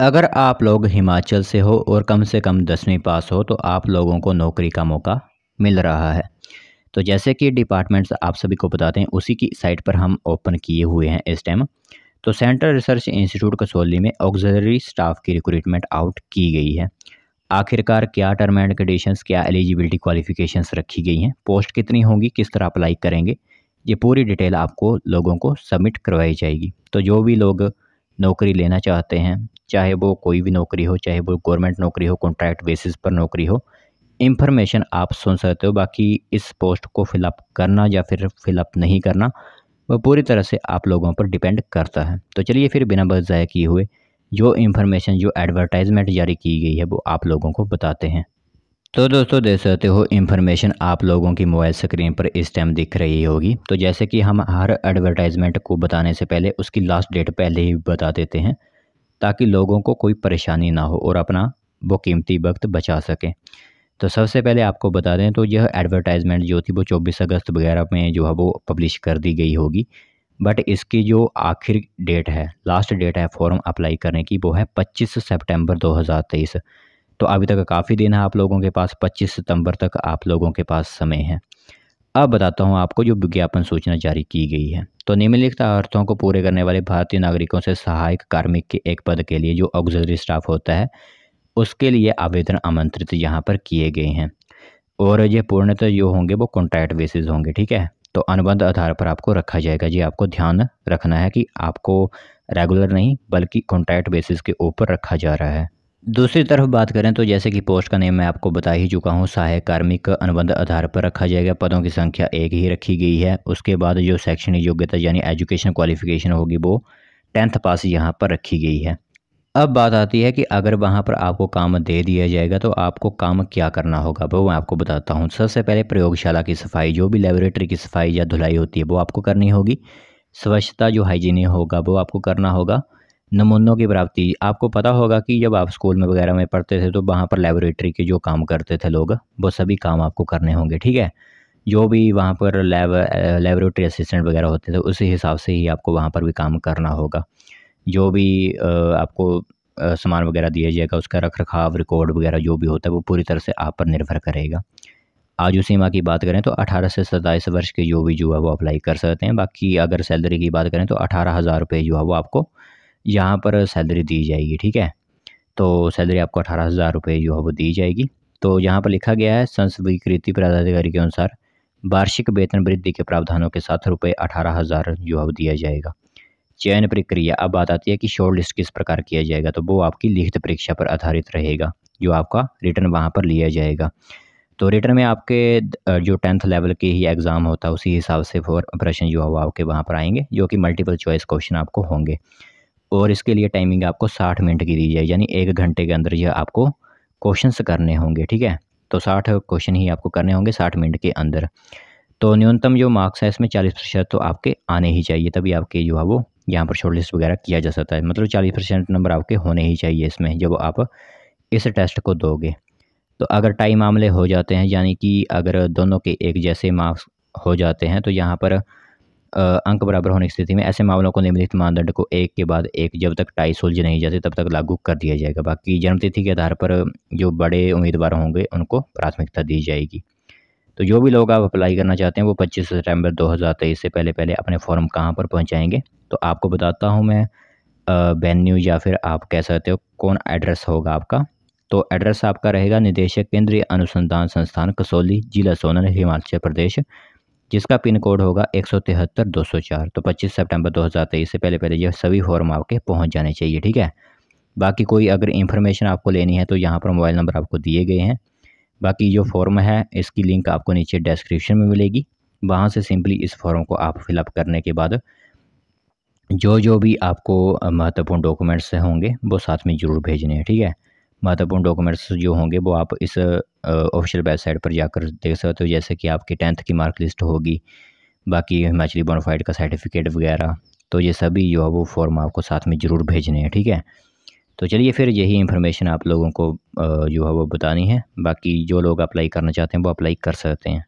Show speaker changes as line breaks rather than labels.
अगर आप लोग हिमाचल से हो और कम से कम दसवीं पास हो तो आप लोगों को नौकरी का मौका मिल रहा है तो जैसे कि डिपार्टमेंट्स आप सभी को बताते हैं उसी की साइट पर हम ओपन किए हुए हैं इस टाइम तो सेंट्रल रिसर्च इंस्टीट्यूट कसौली में ऑक्जरी स्टाफ की रिक्रूटमेंट आउट की गई है आखिरकार क्या टर्म एंड कंडीशंस क्या एलिजिबिलिटी क्वालिफिकेशंस रखी गई हैं पोस्ट कितनी होंगी किस तरह अप्लाई करेंगे ये पूरी डिटेल आपको लोगों को सबमिट करवाई जाएगी तो जो भी लोग नौकरी लेना चाहते हैं चाहे वो कोई भी नौकरी हो चाहे वो गवर्नमेंट नौकरी हो कॉन्ट्रैक्ट बेसिस पर नौकरी हो इन्फॉर्मेशन आप सुन सकते हो बाकी इस पोस्ट को फिलअप करना या फिर फिलअप नहीं करना वो पूरी तरह से आप लोगों पर डिपेंड करता है तो चलिए फिर बिना बस ज़ाय किए हुए जो इन्फॉर्मेशन जो एडवर्टाइजमेंट जारी की गई है वो आप लोगों को बताते हैं तो दोस्तों देख सकते हो इन्फॉर्मेशन आप लोगों की मोबाइल स्क्रीन पर इस टाइम दिख रही होगी तो जैसे कि हम हर एडवर्टाइजमेंट को बताने से पहले उसकी लास्ट डेट पहले ही बता देते हैं ताकि लोगों को कोई परेशानी ना हो और अपना वो कीमती वक्त बचा सकें तो सबसे पहले आपको बता दें तो यह एडवर्टाइज़मेंट जो थी वो चौबीस अगस्त वगैरह में जो है वो पब्लिश कर दी गई होगी बट इसकी जो आखिर डेट है लास्ट डेट है फॉर्म अप्लाई करने की वो है 25 सितंबर 2023 तो अभी तक काफ़ी दिन है आप लोगों के पास 25 सितंबर तक आप लोगों के पास समय है अब बताता हूँ आपको जो विज्ञापन सूचना जारी की गई है तो निम्नलिखित अर्थों को पूरे करने वाले भारतीय नागरिकों से सहायक कार्मिक के एक पद के लिए जो ऑग्जरी स्टाफ होता है उसके लिए आवेदन आमंत्रित यहाँ पर किए गए हैं और ये पूर्णतः जो होंगे वो कॉन्ट्रैक्ट बेसिस होंगे ठीक है तो अनुबंध आधार पर आपको रखा जाएगा जी आपको ध्यान रखना है कि आपको रेगुलर नहीं बल्कि कॉन्ट्रैक्ट बेसिस के ऊपर रखा जा रहा है दूसरी तरफ बात करें तो जैसे कि पोस्ट का नेम मैं आपको बता ही चुका हूँ सहायक कार्मिक अनुबंध आधार पर रखा जाएगा पदों की संख्या एक ही रखी गई है उसके बाद जो शैक्षणिक योग्यता यानी एजुकेशन क्वालिफिकेशन होगी वो टेंथ पास यहाँ पर रखी गई है अब बात आती है कि अगर वहाँ पर आपको काम दे दिया जाएगा तो आपको काम क्या करना होगा वो मैं आपको बताता हूँ सबसे पहले प्रयोगशाला की सफाई जो भी लेबोरेटरी की सफाई या धुलाई होती है वो आपको करनी होगी स्वच्छता जो हाइजीनिक होगा वो आपको करना होगा नमूनों की प्राप्ति आपको पता होगा कि जब आप स्कूल में वगैरह में पढ़ते थे तो वहाँ पर लेबोरेटरी के जो काम करते थे लोग वो सभी काम आपको करने होंगे ठीक है जो भी वहाँ पर लैब लेबोरेटरी असिस्टेंट वगैरह होते थे उसी हिसाब से ही आपको वहाँ पर भी काम करना होगा जो भी आपको सामान वगैरह दिया जाएगा उसका रख रखाव रिकॉर्ड वगैरह जो भी होता है वो पूरी तरह से आप पर निर्भर करेगा उसी सीमा की बात करें तो 18 से सत्ताईस वर्ष के जो भी जो है वो अप्लाई कर सकते हैं बाकी अगर सैलरी की बात करें तो अठारह हज़ार रुपये जो है वो आपको यहाँ पर सैलरी दी जाएगी ठीक है तो सैलरी आपको अठारह हज़ार रुपये जो है वो दी जाएगी तो यहाँ पर लिखा गया है संस्वीकृति पदाधिकारी के अनुसार वार्षिक वेतन वृद्धि के प्रावधानों के साथ रुपये अठारह हज़ार जो है दिया जाएगा चयन प्रक्रिया अब बात आती है कि शॉर्ट लिस्ट किस प्रकार किया जाएगा तो वो आपकी लिखित परीक्षा पर आधारित रहेगा जो आपका रिटर्न वहाँ पर लिया जाएगा तो रिटर्न में आपके जो टेंथ लेवल के ही एग्ज़ाम होता है उसी हिसाब से प्रश्न जो है वो आपके वहाँ पर आएंगे जो कि मल्टीपल चॉइस क्वेश्चन आपको होंगे और इसके लिए टाइमिंग आपको साठ मिनट की दी जाए यानी एक घंटे के अंदर यह आपको क्वेश्चंस करने होंगे ठीक है तो साठ क्वेश्चन ही आपको करने होंगे साठ मिनट के अंदर तो न्यूनतम जो मार्क्स है इसमें चालीस प्रतिशत तो आपके आने ही चाहिए तभी आपके जो है वो यहाँ पर शॉर्ट लिस्ट वगैरह किया जा सकता है मतलब चालीस परसेंट नंबर आपके होने ही चाहिए इसमें जब आप इस टेस्ट को दोगे तो अगर टाई मामले हो जाते हैं यानी कि अगर दोनों के एक जैसे मार्क्स हो जाते हैं तो यहाँ पर अंक बराबर होने की स्थिति में ऐसे मामलों को निम्नलिखित मानदंड को एक के बाद एक जब तक टाई सुलझ नहीं जाते तब तक लागू कर दिया जाएगा बाकी जन्मतिथि के आधार पर जो बड़े उम्मीदवार होंगे उनको प्राथमिकता दी जाएगी तो जो भी लोग आप अप्लाई करना चाहते हैं वो 25 सितंबर 2023 से पहले पहले अपने फॉर्म कहाँ पर पहुँचाएँगे तो आपको बताता हूँ मैं वेन्यू या फिर आप कह सकते हो कौन एड्रेस होगा आपका तो एड्रेस आपका रहेगा निदेशक केंद्रीय अनुसंधान संस्थान कसौली जिला सोनल हिमाचल प्रदेश जिसका पिन कोड होगा एक सौ तिहत्तर दो सौ चार तो पच्चीस सितंबर दो हज़ार तेईस से पहले पहले ये सभी फॉर्म आपके पहुंच जाने चाहिए ठीक है बाकी कोई अगर इन्फॉर्मेशन आपको लेनी है तो यहाँ पर मोबाइल नंबर आपको दिए गए हैं बाकी जो फॉर्म है इसकी लिंक आपको नीचे डिस्क्रिप्शन में मिलेगी वहाँ से सिंपली इस फॉर्म को आप फिलअप करने के बाद जो जो भी आपको महत्वपूर्ण डॉक्यूमेंट्स होंगे वो साथ में ज़रूर भेजने हैं ठीक है महत्वपूर्ण डॉक्यूमेंट्स जो होंगे वो आप इस ऑफिशियल वेबसाइट पर जाकर देख सकते हो जैसे कि आपकी टेंथ की मार्क लिस्ट होगी बाकी हिमाचली बोनाफाइड का सर्टिफिकेट वगैरह तो ये सभी जो है वो फॉर्म आपको साथ में ज़रूर भेजने हैं ठीक है तो चलिए फिर यही इन्फॉर्मेशन आप लोगों को जो है वो बतानी है बाकी जो लोग अप्लाई करना चाहते हैं वो अप्लाई कर सकते हैं